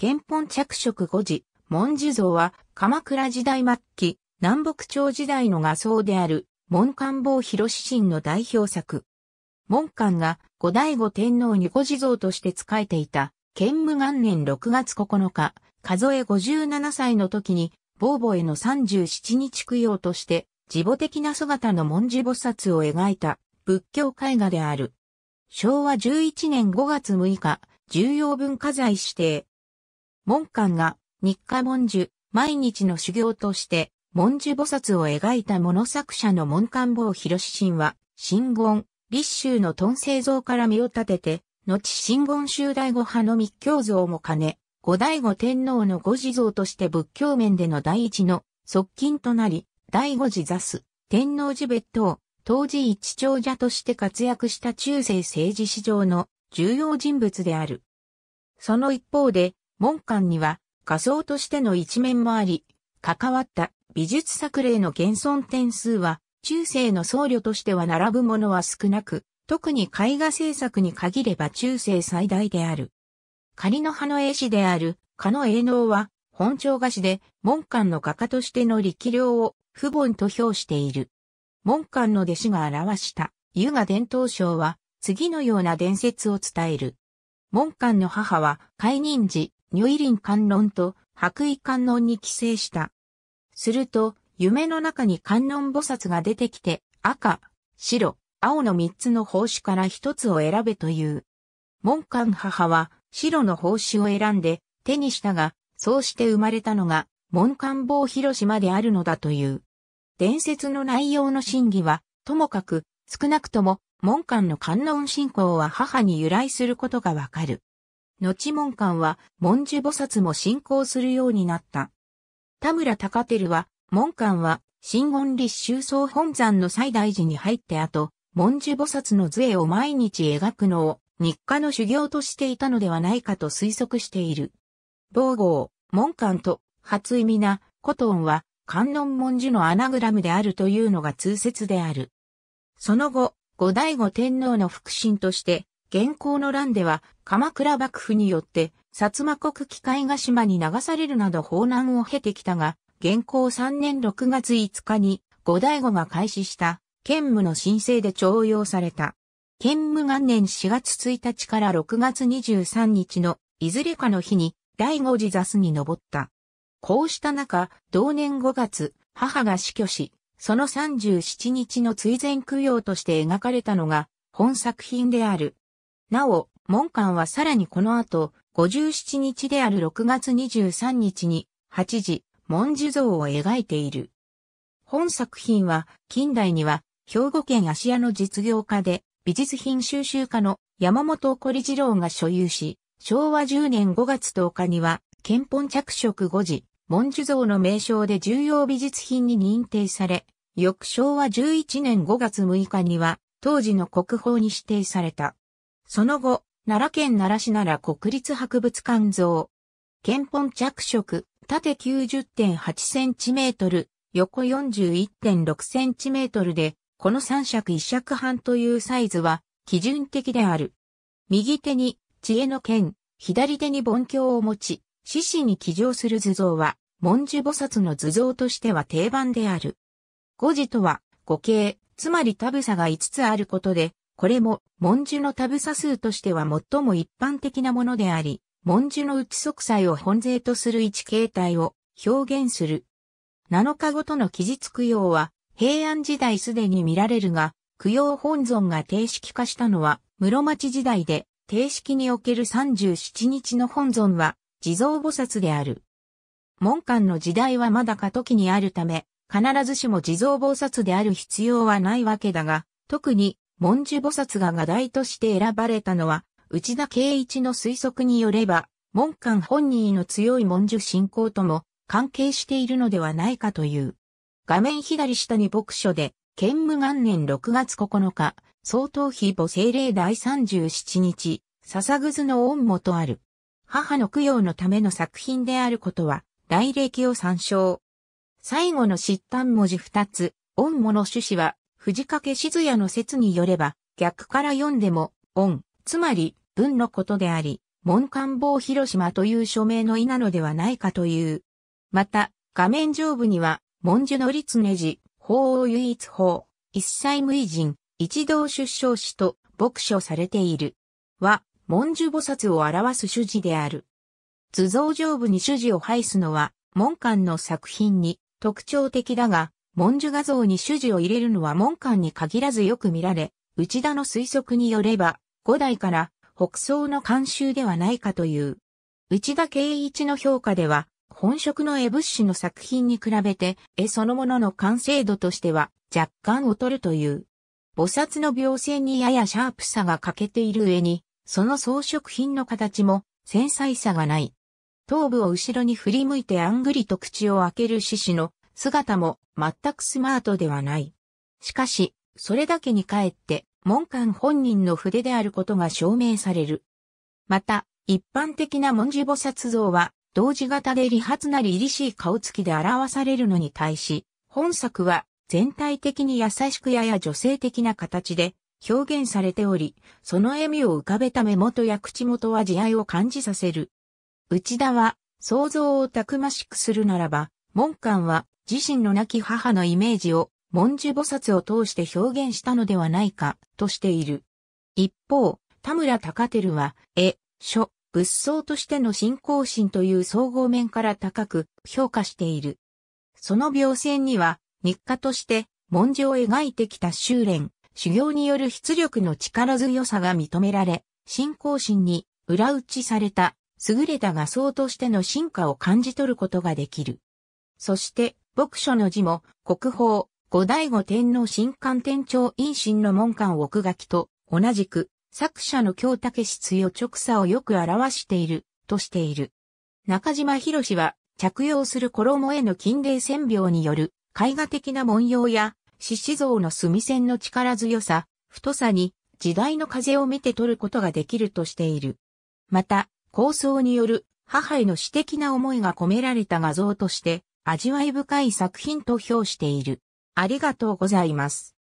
憲本着色5時、文字像は鎌倉時代末期、南北朝時代の画像である、門官坊広志神の代表作。門官が後醍醐天皇に五地蔵として仕えていた、建武元年6月9日、数え57歳の時に、ボーボへの37日供養として、自母的な姿の文字菩薩を描いた仏教絵画である。昭和11年5月6日、重要文化財指定、門官が日課文珠、毎日の修行として、文珠菩薩を描いた物作者の門官坊広神は、真言、立宗の遁聖像から身を立てて、後真言宗大五派の密教像も兼ね、後大五天皇の五地像として仏教面での第一の側近となり、第五次座す、天皇寺別当、当時一長者として活躍した中世政治史上の重要人物である。その一方で、門館には画像としての一面もあり、関わった美術作例の現存点数は、中世の僧侶としては並ぶものは少なく、特に絵画制作に限れば中世最大である。仮の葉の絵師である、蚊の営農は、本庁菓子で、門館の画家としての力量を、不凡と評している。門館の弟子が表した、湯河伝統賞は、次のような伝説を伝える。門館の母は、解任時、如意輪観音と白衣観音に寄生した。すると、夢の中に観音菩薩が出てきて、赤、白、青の三つの奉仕から一つを選べという。門官母は白の奉仕を選んで手にしたが、そうして生まれたのが門官坊広島であるのだという。伝説の内容の真偽は、ともかく、少なくとも、門官の観音信仰は母に由来することがわかる。後門官は文殊菩薩も信仰するようになった。田村高照は、門官は、新言立修僧本山の最大寺に入って後、文殊菩薩の図絵を毎日描くのを日課の修行としていたのではないかと推測している。防号、門官と初意味な古トンは観音文殊のアナグラムであるというのが通説である。その後、後醍醐天皇の腹心として現行の乱では、鎌倉幕府によって、薩摩国機械ヶ島に流されるなど法難を経てきたが、現行3年6月5日に、後醍醐が開始した、兼務の申請で徴用された。兼務元年4月1日から6月23日の、いずれかの日に、醍醐寺座に登った。こうした中、同年5月、母が死去し、その37日の追善供養として描かれたのが、本作品である。なお、門館はさらにこの後、57日である6月23日に、8時、文樹像を描いている。本作品は、近代には、兵庫県芦屋の実業家で、美術品収集家の山本堀次郎が所有し、昭和10年5月10日には、憲本着色5時、文樹像の名称で重要美術品に認定され、翌昭和11年5月6日には、当時の国宝に指定された。その後、奈良県奈良市奈良国立博物館像。剣本着色、縦 90.8cm、横 41.6cm で、この三尺一尺半というサイズは基準的である。右手に知恵の剣、左手に盆鏡を持ち、獅子に騎乗する図像は、文殊菩薩の図像としては定番である。五字とは、五形、つまり多分差が5つあることで、これも文殊の多部差数としては最も一般的なものであり、文殊の内息祭を本税とする位置形態を表現する。7日ごとの記述供養は平安時代すでに見られるが、供養本尊が定式化したのは室町時代で、定式における37日の本尊は地蔵菩薩である。門間の時代はまだ過渡期にあるため、必ずしも地蔵菩薩である必要はないわけだが、特に文殊菩薩が画題として選ばれたのは、内田圭一の推測によれば、門官本人の強い文殊信仰とも関係しているのではないかという。画面左下に牧書で、建武元年6月9日、総統妃母精霊第37日、笹ぐずの恩もとある。母の供養のための作品であることは、来歴を参照。最後の失端文字二つ、恩もの趣旨は、藤掛静也の説によれば、逆から読んでも、音、つまり、文のことであり、門官房広島という署名の意なのではないかという。また、画面上部には、文殊の立ネジ、法王唯一法、一切無意人、一同出生しと牧書されている。は、文殊菩薩を表す主事である。図像上部に主事を配すのは、門官の作品に特徴的だが、文殊画像に主字を入れるのは門間に限らずよく見られ、内田の推測によれば、五代から北宋の慣習ではないかという。内田圭一の評価では、本職の絵物資の作品に比べて、絵そのものの完成度としては若干劣るという。菩薩の描線にややシャープさが欠けている上に、その装飾品の形も繊細さがない。頭部を後ろに振り向いてあんぐりと口を開ける獅子の姿も全くスマートではない。しかし、それだけにかえって、門官本人の筆であることが証明される。また、一般的な文字菩薩像は、同時型で理髪なりりしい顔つきで表されるのに対し、本作は全体的に優しくやや女性的な形で表現されており、その笑みを浮かべた目元や口元は慈愛を感じさせる。内田は、想像をたくましくするならば、門官は自身の亡き母のイメージを文殊菩薩を通して表現したのではないかとしている。一方、田村高照は、絵、書、仏像としての信仰心という総合面から高く評価している。その描線には、日課として文字を描いてきた修練、修行による出力の力強さが認められ、信仰心に裏打ちされた優れた画像としての進化を感じ取ることができる。そして、牧書の字も、国宝、後醍醐天皇新官天朝陰神の門官奥書きと、同じく、作者の京武室よ直差をよく表している、としている。中島博士は、着用する衣への金礼線描による、絵画的な文様や、獅子像の墨線の力強さ、太さに、時代の風を見て取ることができるとしている。また、構想による母への詩的な思いが込められた画像として、味わい深い作品と評している。ありがとうございます。